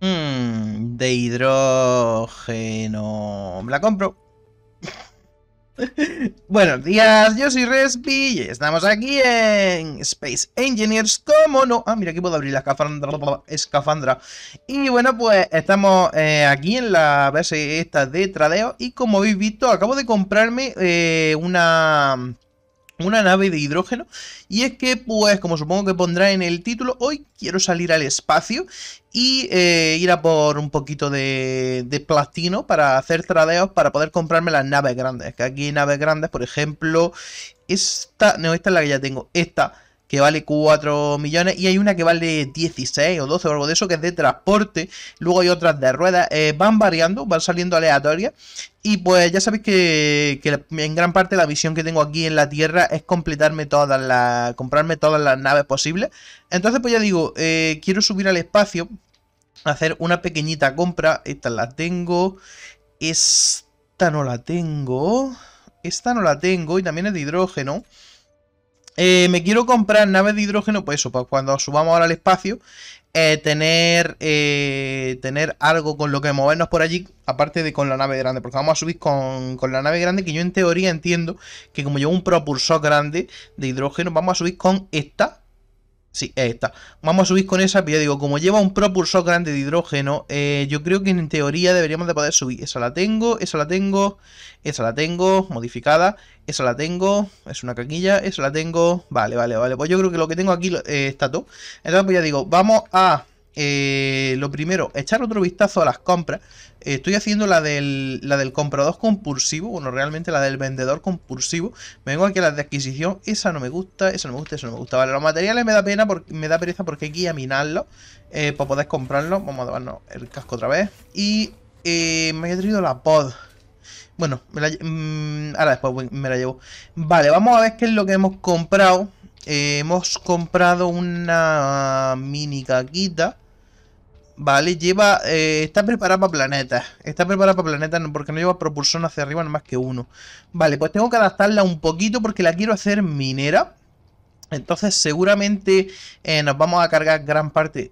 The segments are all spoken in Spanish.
Mm, de hidrógeno. la compro. Buenos días, yo soy Respi y estamos aquí en Space Engineers, como no? Ah, mira, aquí puedo abrir la escafandra, escafandra. Y bueno, pues estamos eh, aquí en la base esta de tradeo y como habéis visto, acabo de comprarme eh, una una nave de hidrógeno y es que pues como supongo que pondrá en el título hoy quiero salir al espacio y eh, ir a por un poquito de, de, platino para hacer tradeos para poder comprarme las naves grandes que aquí hay naves grandes por ejemplo esta no esta es la que ya tengo esta que vale 4 millones y hay una que vale 16 o 12 o algo de eso que es de transporte, luego hay otras de ruedas, eh, van variando, van saliendo aleatorias y pues ya sabéis que, en gran parte la visión que tengo aquí en la Tierra es completarme todas las, comprarme todas las naves posibles, entonces pues ya digo, eh, quiero subir al espacio, hacer una pequeñita compra, esta la tengo, esta no la tengo, esta no la tengo y también es de hidrógeno. Eh, me quiero comprar naves de hidrógeno, pues eso, para pues cuando subamos ahora al espacio, eh, tener, eh, tener algo con lo que movernos por allí, aparte de con la nave grande, porque vamos a subir con, con la nave grande, que yo en teoría entiendo que como llevo un propulsor grande de hidrógeno, vamos a subir con esta, Sí, ahí está. Vamos a subir con esa, pero ya digo, como lleva un propulsor grande de hidrógeno, eh, yo creo que en teoría deberíamos de poder subir. Esa la tengo, esa la tengo, esa la tengo, modificada, esa la tengo, es una caquilla, esa la tengo. Vale, vale, vale. Pues yo creo que lo que tengo aquí eh, está todo. Entonces, pues ya digo, vamos a eh, lo primero, echar otro vistazo a las compras. Eh, estoy haciendo la del, la del comprador compulsivo, bueno, realmente la del vendedor compulsivo. Me Vengo aquí a la de adquisición, esa no me gusta, esa no me gusta, esa no me gusta. Vale, los materiales me da pena, porque, me da pereza porque hay que a minarlos eh, para poder comprarlo Vamos a darnos el casco otra vez. Y me he traído la pod. Bueno, mm, ahora después me la llevo. Vale, vamos a ver qué es lo que hemos comprado. hemos comprado una mini caquita. Vale, lleva... Eh, está preparada para planetas. Está preparada para planetas porque no lleva propulsión hacia arriba, no más que uno. Vale, pues tengo que adaptarla un poquito porque la quiero hacer minera. Entonces seguramente eh, nos vamos a cargar gran parte...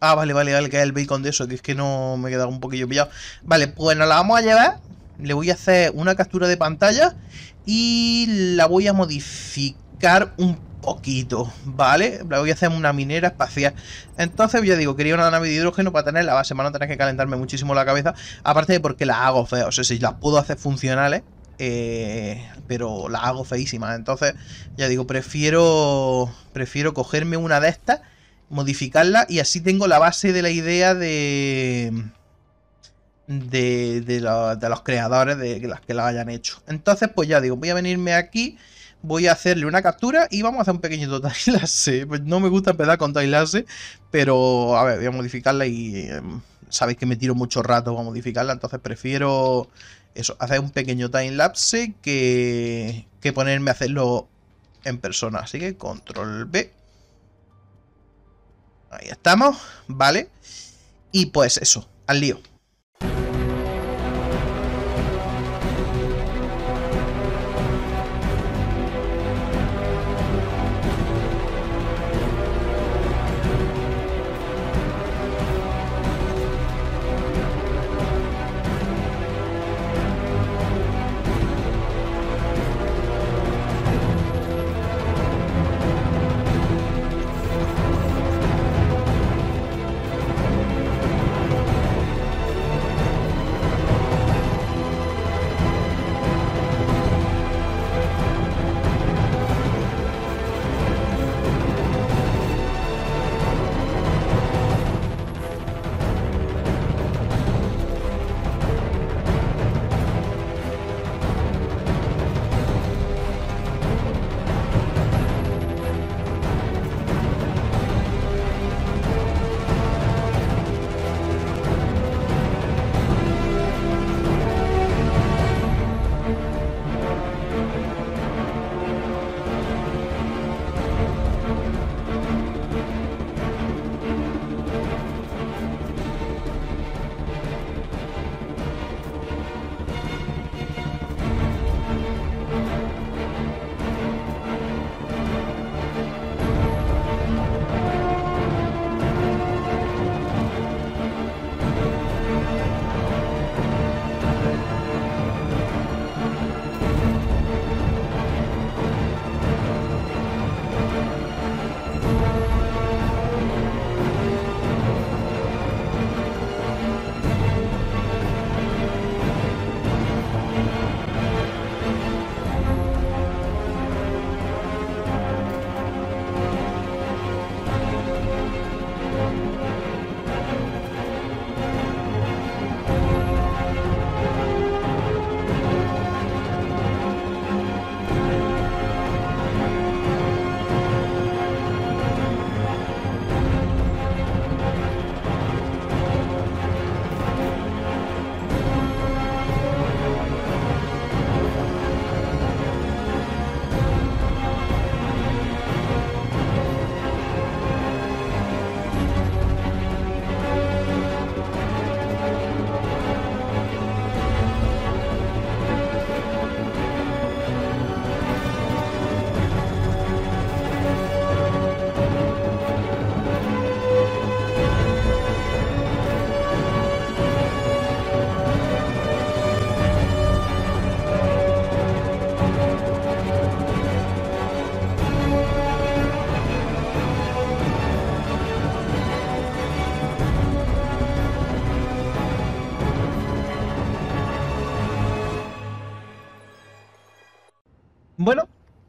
ah, vale, vale, vale, que el bacon de eso, que es que no me he quedado un poquillo pillado. Vale, pues nos la vamos a llevar. Le voy a hacer una captura de pantalla y la voy a modificar un poquito, ¿vale? Voy a hacer una minera espacial. Entonces ya digo, quería una nave de hidrógeno para tener la base, para a tener que calentarme muchísimo la cabeza. Aparte de porque la hago feo, o sea, si las puedo hacer funcionales, eh, pero las hago feísimas. Entonces ya digo, prefiero, prefiero cogerme una de estas, modificarla y así tengo la base de la idea de... De, de, los creadores de las que la hayan hecho entonces pues ya digo voy a venirme aquí voy a hacerle una captura y vamos a hacer un pequeñito pues No me gusta empezar con time-lapse, pero a ver, voy a modificarla y em, sabéis que me tiro mucho rato a modificarla, entonces prefiero eso, hacer un pequeño timelapse que, que ponerme a hacerlo en persona. Así que control B. Ahí estamos, ¿vale? Y pues eso, al lío.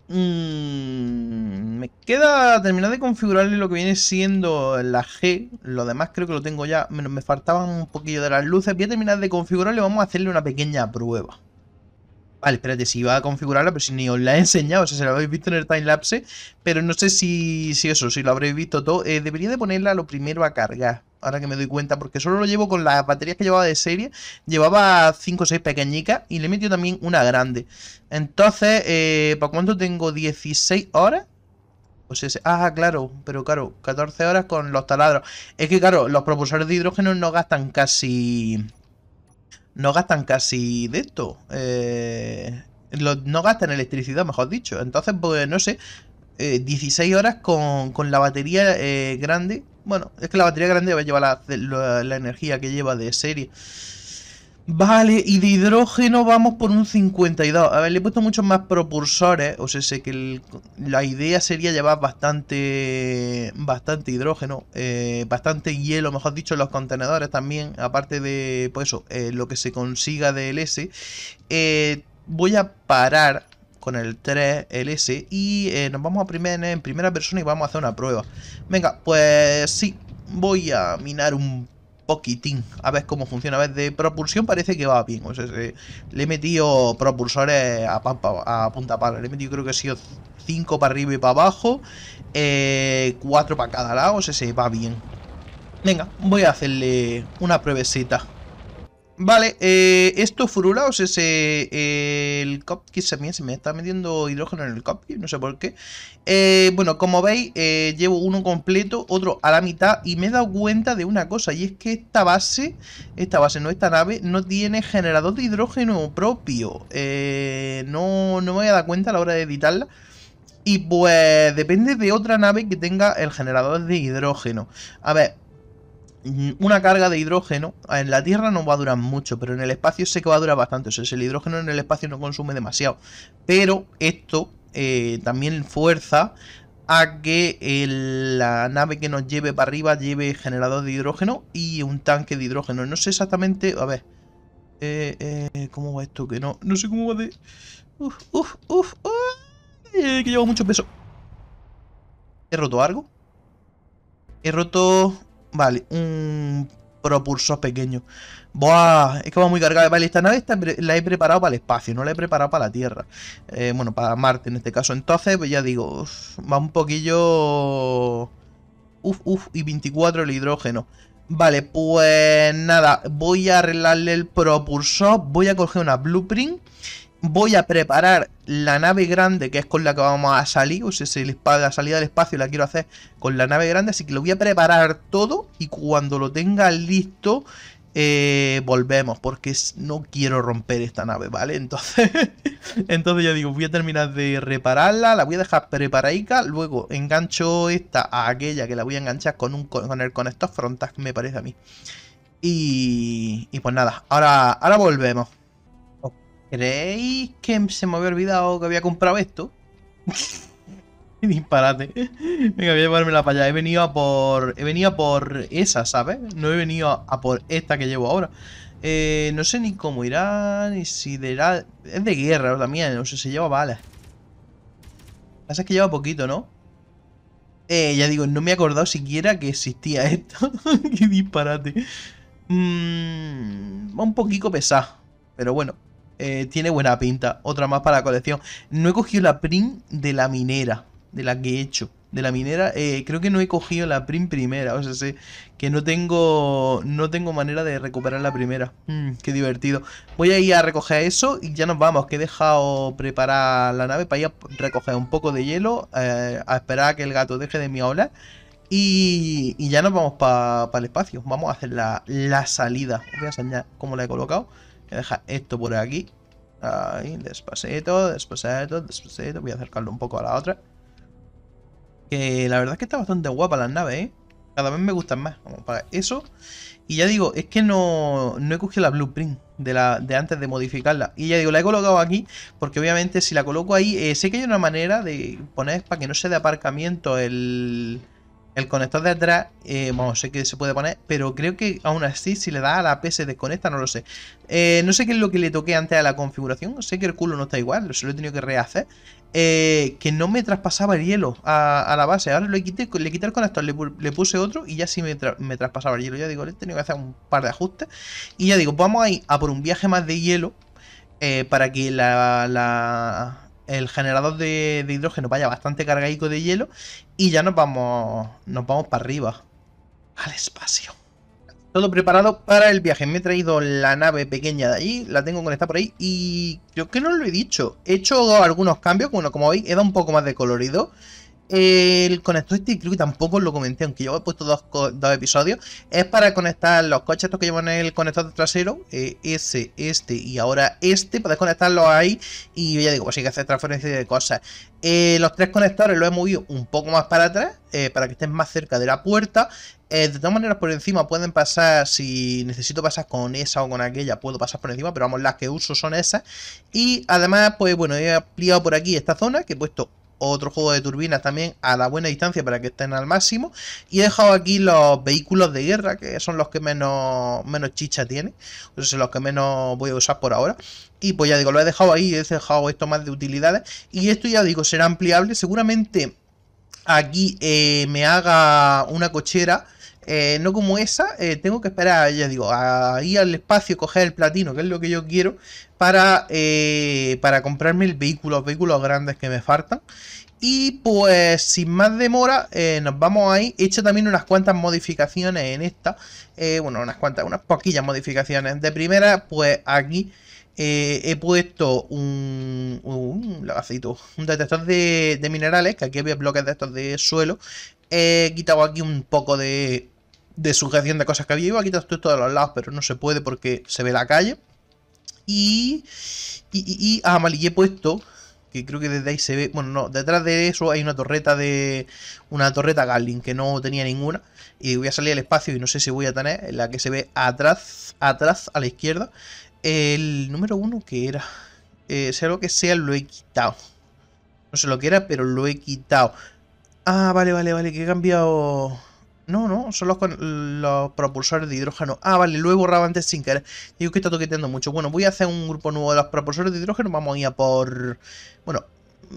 Mm, me queda terminar de configurarle lo que viene siendo la G. Lo demás creo que lo tengo ya. Me, me faltaban un poquillo de las luces. Voy a terminar de configurarle. Vamos a hacerle una pequeña prueba. Vale, espérate, si iba a configurarla, pero si ni os la he enseñado, o sea, se la habéis visto en el timelapse, pero no sé si, si eso, si lo habréis visto todo. Eh, debería de ponerla lo primero a cargar, ahora que me doy cuenta, porque solo lo llevo con las baterías que llevaba de serie, llevaba 5 o 6 pequeñicas y le he metido también una grande. Entonces, eh, ¿para cuánto tengo? ¿16 horas? Pues Ah, claro, pero claro, 14 horas con los taladros. Es que claro, los propulsores de hidrógeno no gastan casi no gastan casi de esto. Eh, no gastan electricidad, mejor dicho. Entonces, pues no sé, 16 eh, horas con, la batería eh, grande. Bueno, es que la batería grande va a llevar la energía que lleva de serie. Vale, y de hidrógeno vamos por un 52. A ver, le he puesto muchos más propulsores. O sea, sé que la idea sería llevar bastante bastante hidrógeno, eh, bastante hielo, mejor dicho, los contenedores también. Aparte de, pues eso, eh, lo que se consiga del S. Eh, voy a parar con el 3LS y nos vamos a primer, en primera persona y vamos a hacer una prueba. Venga, pues sí, voy a minar un poquitín, a ver cómo funciona. A ver, de propulsión parece que va bien. le he metido propulsores a, punta para Le he metido creo que ha sido 5 para arriba y para abajo, 4 eh, para cada lado, o sea, se va bien. Venga, voy a hacerle una pruebecita. Vale, eh, estos furulados es eh, el cop... también, se me está metiendo hidrógeno en el cop? no sé por qué. Eh, bueno, como veis, eh, llevo uno completo, otro a la mitad y me he dado cuenta de una cosa, y es que esta base, esta base, no esta nave, no tiene generador de hidrógeno propio. no, no me voy a dar cuenta a la hora de editarla. Y pues depende de otra nave que tenga el generador de hidrógeno. A ver, una carga de hidrógeno en la Tierra no va a durar mucho, pero en el espacio sé que va a durar bastante. O sea, el hidrógeno en el espacio no consume demasiado. Pero esto eh, también fuerza a que la nave que nos lleve para arriba lleve generador de hidrógeno y un tanque de hidrógeno. No sé exactamente... A ver... Eh, eh, ¿Cómo va esto? Que no... No sé cómo va de... Uf, uf, uf, uf que llevo mucho peso. ¿He roto algo? He roto Vale, un propulsor pequeño. Buah, es que va muy cargada. Vale, esta nave la he preparado para el espacio, no la he preparado para la Tierra. Eh, bueno, para Marte en este caso. Entonces, pues ya digo, va un poquillo... Uf, uf, y 24 el hidrógeno. Vale, pues nada, voy a arreglarle el propulsor, voy a coger una blueprint voy a preparar la nave grande que es con la que vamos a salir, o sea, la salida del espacio la quiero hacer con la nave grande, así que lo voy a preparar todo y cuando lo tenga listo eh, volvemos, porque no quiero romper esta nave, ¿vale? Entonces, entonces ya digo, voy a terminar de repararla, la voy a dejar preparadica, luego engancho esta a aquella que la voy a enganchar con, un, con el conector frontal, me parece a mí. Y, y pues nada, ahora, ahora volvemos. ¿Creéis que se me había olvidado que había comprado esto? Qué Disparate. Venga, voy a llevarme para allá. He venido a por. He venido a por esa, ¿sabes? No he venido a, por esta que llevo ahora. Eh, no sé ni cómo irá, ni si irá. Es de guerra también, no sé, se lleva balas. Lo que pasa que lleva poquito, ¿no? Eh, ya digo, no me he acordado siquiera que existía esto. Qué disparate. Mmm. va un poquito pesado. Pero bueno, eh, tiene buena pinta. Otra más para la colección. No he cogido la prim de la minera, de la que he hecho. De la minera, eh, creo que no he cogido la prim primera. O sea, sé que no tengo, no tengo manera de recuperar la primera. Mm, qué divertido. Voy a ir a recoger eso y ya nos vamos. Que he dejado preparar la nave para ir a recoger un poco de hielo. Eh, a esperar a que el gato deje de miaular. Y, y ya nos vamos para el espacio. Vamos a hacer la, la salida. Os voy a enseñar cómo la he colocado dejar esto por aquí. Ahí, despacito, despacito, despacito. Voy a acercarlo un poco a la otra. Que la verdad es que está bastante guapa las naves, ¿eh? Cada vez me gustan más. Vamos, para eso. Y ya digo, es que no, no he cogido la blueprint de, la, de antes de modificarla. Y ya digo, la he colocado aquí porque obviamente si la coloco ahí, eh, sé que hay una manera de poner para que no sea de aparcamiento el el conector de atrás, eh, vamos, sé que se puede poner, pero creo que aún así si le da a la se desconecta, no lo sé. Eh, no sé qué es lo que le toqué antes a la configuración, sé que el culo no está igual, lo he tenido que rehacer. Eh, que no me traspasaba el hielo a, la base, ahora le quité, le quité el conector, le, puse otro y ya sí me, traspasaba el hielo. Ya digo, le he tenido que hacer un par de ajustes. Y ya digo, vamos a ir a por un viaje más de hielo para que la el generador de, hidrógeno vaya bastante cargadico de hielo y ya nos vamos, nos vamos para arriba, al espacio. Todo preparado para el viaje. Me he traído la nave pequeña de allí, la tengo conectada por ahí y creo que no lo he dicho. He hecho algunos cambios, bueno, como veis, he dado un poco más de colorido el conector este, creo que tampoco lo comenté, aunque yo he puesto dos, episodios, es para conectar los coches estos que llevan el conector trasero, eh, ese, este y ahora este, para conectarlo ahí y yo ya digo, pues hay que hacer transferencia de cosas. Eh, los tres conectores los he movido un poco más para atrás, eh, para que estén más cerca de la puerta. de todas maneras, por encima pueden pasar, si necesito pasar con esa o con aquella, puedo pasar por encima, pero vamos, las que uso son esas. Y además, pues bueno, he ampliado por aquí esta zona, que he puesto otro juego de turbinas también a la buena distancia para que estén al máximo. Y he dejado aquí los vehículos de guerra, que son los que menos, menos chicha tiene entonces los que menos voy a usar por ahora. Y pues ya digo, lo he dejado ahí, he dejado esto más de utilidades. Y esto ya digo, será ampliable. Seguramente aquí eh, me haga una cochera eh, no como esa, eh, tengo que esperar, ya digo, a ir al espacio, coger el platino, que es lo que yo quiero, para, eh, para comprarme el vehículo, vehículos grandes que me faltan. Y pues sin más demora, nos vamos ahí. He hecho también unas cuantas modificaciones en esta. bueno, unas cuantas, unas poquillas modificaciones. De primera, pues aquí he puesto un, un, lagacito, un detector de, minerales, que aquí había bloques de estos de suelo. He quitado aquí un poco de, de sujeción de cosas que había. Iba a quitar esto de los lados, pero no se puede porque se ve la calle. Y, y, y, ah, mal, y he puesto, que creo que desde ahí se ve, bueno, no, detrás de eso hay una torreta de, una torreta Gatling que no tenía ninguna. Y voy a salir al espacio y no sé si voy a tener, la que se ve atrás, atrás, a la izquierda. El número uno que era, eh, sea lo que sea, lo he quitado. No sé lo que era, pero lo he quitado. Ah, vale, vale, vale, que he cambiado... No, no, son los, los propulsores de hidrógeno. Ah, vale, lo he borrado antes sin querer. Digo que está toqueteando mucho. Bueno, voy a hacer un grupo nuevo de los propulsores de hidrógeno. Vamos a ir a por... Bueno,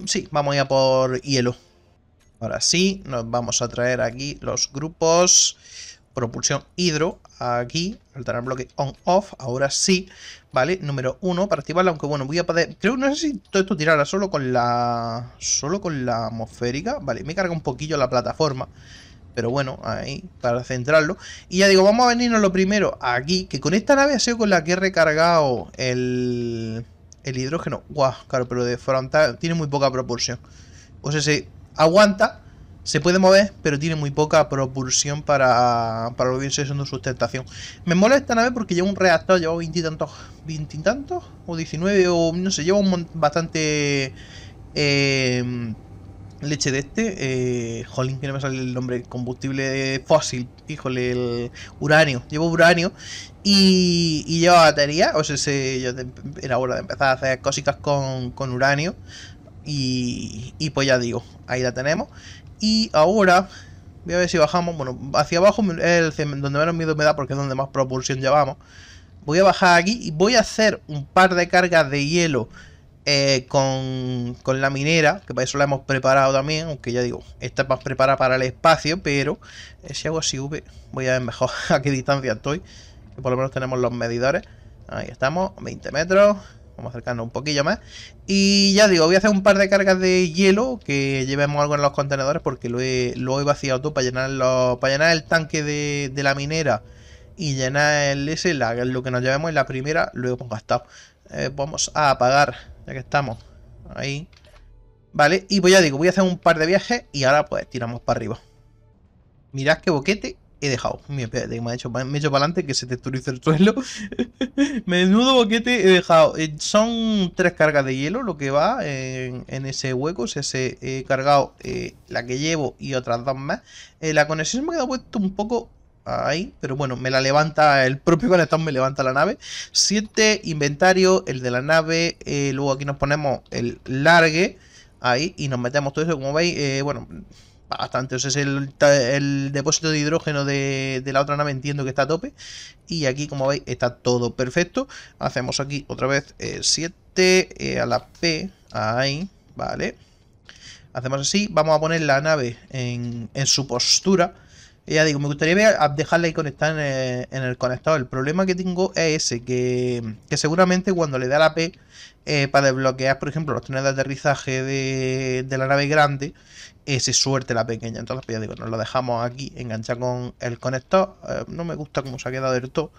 sí, vamos a ir a por hielo. Ahora sí, nos vamos a traer aquí los grupos propulsión hidro, aquí, el bloque on-off, ahora sí, ¿vale? Número uno para activarla, aunque bueno, voy a poder, creo, no sé si todo esto tirará solo con la, solo con la atmosférica, ¿vale? Me carga un poquillo la plataforma, pero bueno, ahí para centrarlo. Y ya digo, vamos a venirnos lo primero aquí, que con esta nave ha sido con la que he recargado el, el hidrógeno. Guau, claro, pero de frontal tiene muy poca propulsión. O sea, se aguanta, se puede mover, pero tiene muy poca propulsión para, para lo que viene siendo sustentación. Me mola esta nave porque lleva un reactor, lleva veintitantos, veintitantos, o 19, o no sé, lleva un bastante... Eh, leche de este. Eh, jolín, que no me sale el nombre. Combustible fósil. Híjole, el uranio. Llevo uranio. Y, y lleva batería. O sea, yo era hora de empezar a hacer cositas con, con uranio. Y, y, pues ya digo, ahí la tenemos. Y ahora. Voy a ver si bajamos. Bueno, hacia abajo es donde menos miedo me da porque es donde más propulsión llevamos. Voy a bajar aquí y voy a hacer un par de cargas de hielo eh, con, la minera, que para eso la hemos preparado también, aunque ya digo, esta es más preparada para el espacio, pero eh, si hago así voy a ver mejor a qué distancia estoy, que por lo menos tenemos los medidores, ahí estamos, 20 metros, vamos acercando un poquillo más, y ya digo, voy a hacer un par de cargas de hielo, que llevemos algo en los contenedores, porque lo he, lo he vaciado todo para llenar, los, para llenar el tanque de, la minera, y llenar el S, la, lo que nos llevemos en la primera, lo hemos gastado. Eh, vamos a apagar ya que estamos ahí. Vale, y pues ya digo, voy a hacer un par de viajes y ahora pues tiramos para arriba. Mirad qué boquete he dejado. Mira, espérate, me he hecho, me he hecho para adelante que se texturice el suelo. Menudo boquete he dejado. Eh, son tres cargas de hielo lo que va en, ese hueco. O sea, he cargado eh, la que llevo y otras dos más. Eh, la conexión me ha quedado puesto un poco ahí, pero bueno, me la levanta el propio conector, me levanta la nave. 7, inventario, el de la nave, eh, luego aquí nos ponemos el largue, ahí, y nos metemos todo eso, como veis, eh, bueno, bastante, ese es el, depósito de hidrógeno de, la otra nave, entiendo que está a tope, y aquí, como veis, está todo perfecto. Hacemos aquí otra vez 7 eh, a la P, ahí, vale. Hacemos así, vamos a poner la nave en, en su postura, ya digo, me gustaría dejarla ahí conectada eh, en el, conector, el, problema que tengo es ese, que, seguramente cuando le da la P eh, para desbloquear, por ejemplo, los trenes de aterrizaje de, la nave grande, eh, se suerte la pequeña. Entonces, pues ya digo, nos la dejamos aquí enganchar con el conector. no me gusta cómo se ha quedado el todo.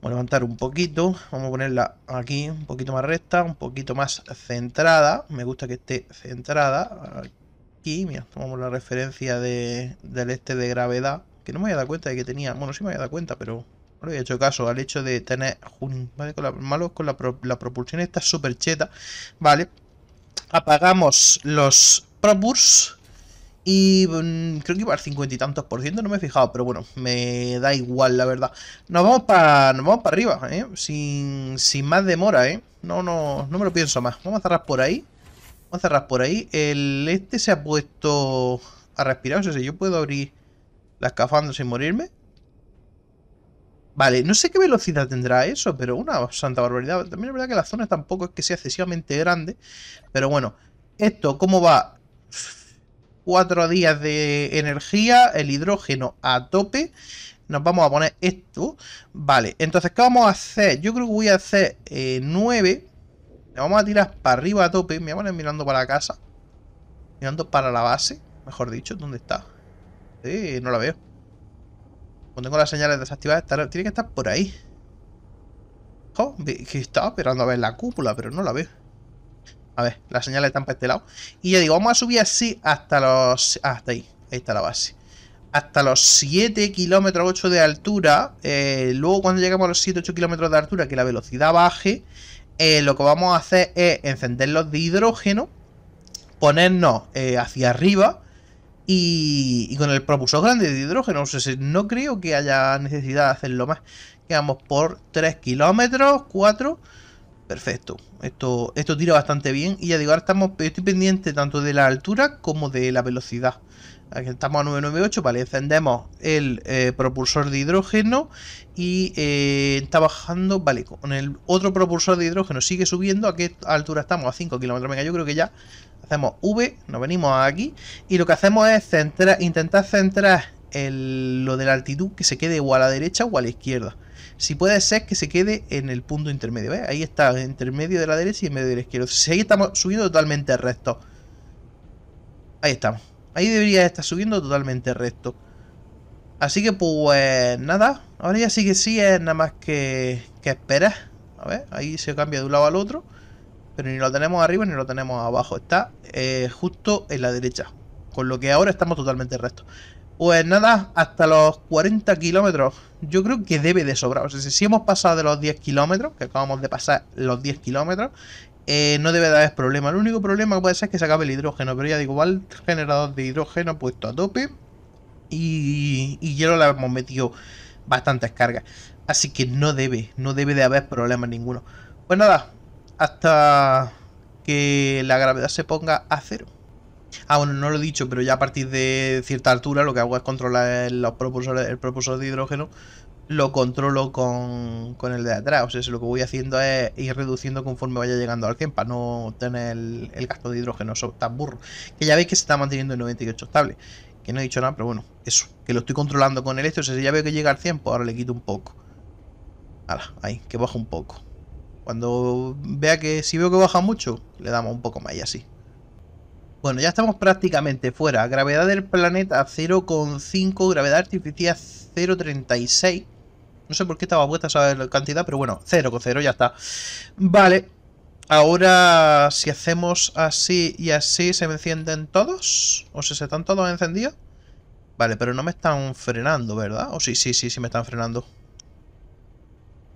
Vamos a levantar un poquito, vamos a ponerla aquí un poquito más recta, un poquito más centrada. Me gusta que esté centrada tomamos la referencia del este de gravedad, que no me había dado cuenta de que tenía, bueno, sí me había dado cuenta, pero no le había hecho caso al hecho de tener, ¿vale? Con la, malo con la, propulsión está súper cheta, ¿vale? Apagamos los propuls y mm, creo que iba al cincuenta y tantos por ciento, no me he fijado, pero bueno, me da igual, la verdad. Nos vamos para vamos para arriba, ¿eh? Sin, sin más demora, ¿eh? No, no, no me lo pienso más. Vamos a cerrar por ahí. Vamos a cerrar por ahí. El este se ha puesto a respirar. O sea, yo puedo abrir la escafando sin morirme. Vale, no sé qué velocidad tendrá eso, pero una santa barbaridad. También es verdad que la zona tampoco es que sea excesivamente grande. Pero bueno, esto, ¿cómo va? Cuatro días de energía, el hidrógeno a tope. Nos vamos a poner esto. Vale, entonces, ¿qué vamos a hacer? Yo creo que voy a hacer eh, nueve vamos a tirar para arriba a tope. Me voy a mirando para la casa. Mirando para la base, mejor dicho. ¿Dónde está? Sí, no la veo. Cuando tengo las señales desactivadas, tiene que estar por ahí. Joder, que estaba esperando a ver la cúpula, pero no la veo. A ver, las señales están para este lado. Y ya digo, vamos a subir así hasta los... Hasta ahí. Ahí está la base. Hasta los 7 kilómetros 8 de altura. Eh, luego cuando llegamos a los 7-8 kilómetros de altura, que la velocidad baje eh, lo que vamos a hacer es encenderlos de hidrógeno, ponernos eh, hacia arriba y, con el propulsor grande de hidrógeno. no creo que haya necesidad de hacerlo más. Quedamos por 3 kilómetros, 4 Perfecto. Esto, esto tira bastante bien. Y ya digo, ahora estamos, estoy pendiente tanto de la altura como de la velocidad. Aquí estamos a 998, vale, encendemos el eh, propulsor de hidrógeno y eh, está bajando, vale, con el otro propulsor de hidrógeno sigue subiendo, ¿a qué altura estamos? A 5 kilómetros, venga, yo creo que ya hacemos V, nos venimos aquí y lo que hacemos es centrar, intentar centrar lo de la altitud que se quede o a la derecha o a la izquierda. Si puede ser que se quede en el punto intermedio, ¿eh? Ahí está, entre medio de la derecha y en medio de la izquierda. Si ahí estamos subiendo totalmente recto. Ahí estamos. Ahí debería estar subiendo totalmente recto. Así que pues nada, ahora ya sí que sí es nada más que, que esperar. A ver, ahí se cambia de un lado al otro. Pero ni lo tenemos arriba ni lo tenemos abajo. Está eh, justo en la derecha. Con lo que ahora estamos totalmente recto. Pues nada, hasta los 40 kilómetros. Yo creo que debe de sobrar. O sea, si hemos pasado de los 10 kilómetros, que acabamos de pasar los 10 kilómetros, eh, no debe de haber problema. El único problema puede ser que se acabe el hidrógeno. Pero ya digo, va generador de hidrógeno puesto a tope. Y, y ya lo le hemos metido bastantes cargas. Así que no debe, no debe de haber problema ninguno. Pues nada, hasta que la gravedad se ponga a cero. Ah, bueno, no lo he dicho, pero ya a partir de cierta altura lo que hago es controlar los propulsores, el propulsor de hidrógeno, lo controlo con, el de atrás. O sea, lo que voy haciendo es ir reduciendo conforme vaya llegando al 100 para no tener el, gasto de hidrógeno tan burro. Que ya veis que se está manteniendo en 98 estable. Que no he dicho nada, pero bueno, eso. Que lo estoy controlando con el esto, O sea, si ya veo que llega al 100, pues ahora le quito un poco. Ahora, ahí, que baja un poco. Cuando vea que si veo que baja mucho, le damos un poco más y así. Bueno, ya estamos prácticamente fuera. Gravedad del planeta 0,5, gravedad artificial 0,36. No sé por qué estaba puesta esa cantidad, pero bueno, 0,0 ya está. Vale. Ahora, si hacemos así y así, ¿se me encienden todos? ¿O si se están todos encendidos? Vale, pero no me están frenando, ¿verdad? O sí, sí, sí, sí me están frenando.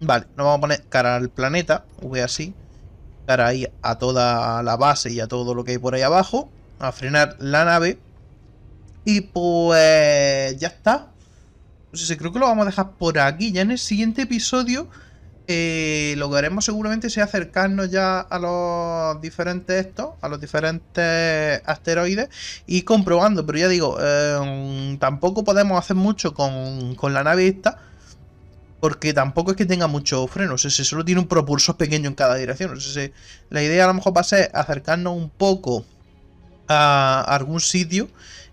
Vale, nos vamos a poner cara al planeta, Voy así. Cara ahí a toda la base y a todo lo que hay por ahí abajo a frenar la nave. Y pues ya está. sé si creo que lo vamos a dejar por aquí. Ya en el siguiente episodio eh, lo que haremos seguramente Es acercarnos ya a los diferentes estos, a los diferentes asteroides y comprobando. Pero ya digo, eh, tampoco podemos hacer mucho con, la nave esta. Porque tampoco es que tenga mucho freno, o sea, solo tiene un propulsor pequeño en cada dirección. No sé si la idea a lo mejor va a ser acercarnos un poco a algún sitio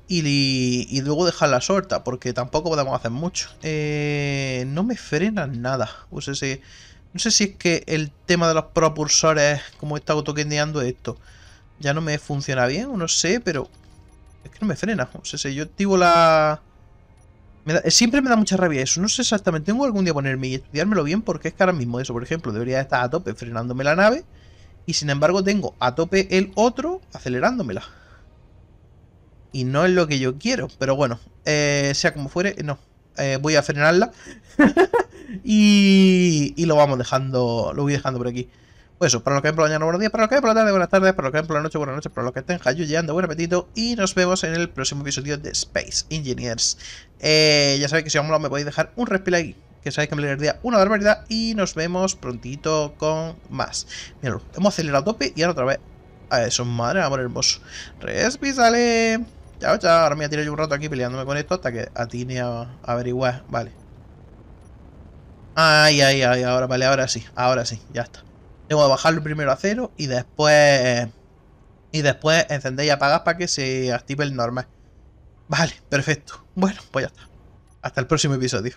y, luego dejarla suelta, porque tampoco podemos hacer mucho. Eh, no me frena nada. no sé si es que el tema de los propulsores, como he estado esto, ya no me funciona bien, o no sé, pero es que no me frena. O sea, si yo activo la... siempre me da mucha rabia eso, no sé exactamente, tengo algún día ponerme y estudiármelo bien porque es que ahora mismo eso, por ejemplo, debería estar a tope frenándome la nave y sin embargo tengo a tope el otro acelerándomela y no es lo que yo quiero. Pero bueno, eh, sea como fuere, no. Eh, voy a frenarla. y, y, lo vamos dejando. Lo voy dejando por aquí. Pues eso, para lo que ven por la mañana, buenos días, para lo que ven por la tarde, buenas tardes, para lo que ven por la noche, buenas noches, para lo que estén llegando, buen apetito y nos vemos en el próximo episodio de Space Engineers. Eh, ya sabéis que si os mola me podéis dejar un respiro ahí, que sabéis que me leería una barbaridad y nos vemos prontito con más. Míralo, hemos acelerado a tope y ahora otra vez a eso, madre amor hermoso. Respi sale. Chao, chao. Ahora me voy a yo un rato aquí peleándome con esto hasta que atine a, averiguar. Vale. Ay, ay, ay. Ahora, vale, ahora sí. Ahora sí, ya está. Tengo que bajarlo primero a cero y después... Y después encender y apagar para que se active el normal. Vale, perfecto. Bueno, pues ya está. Hasta el próximo episodio.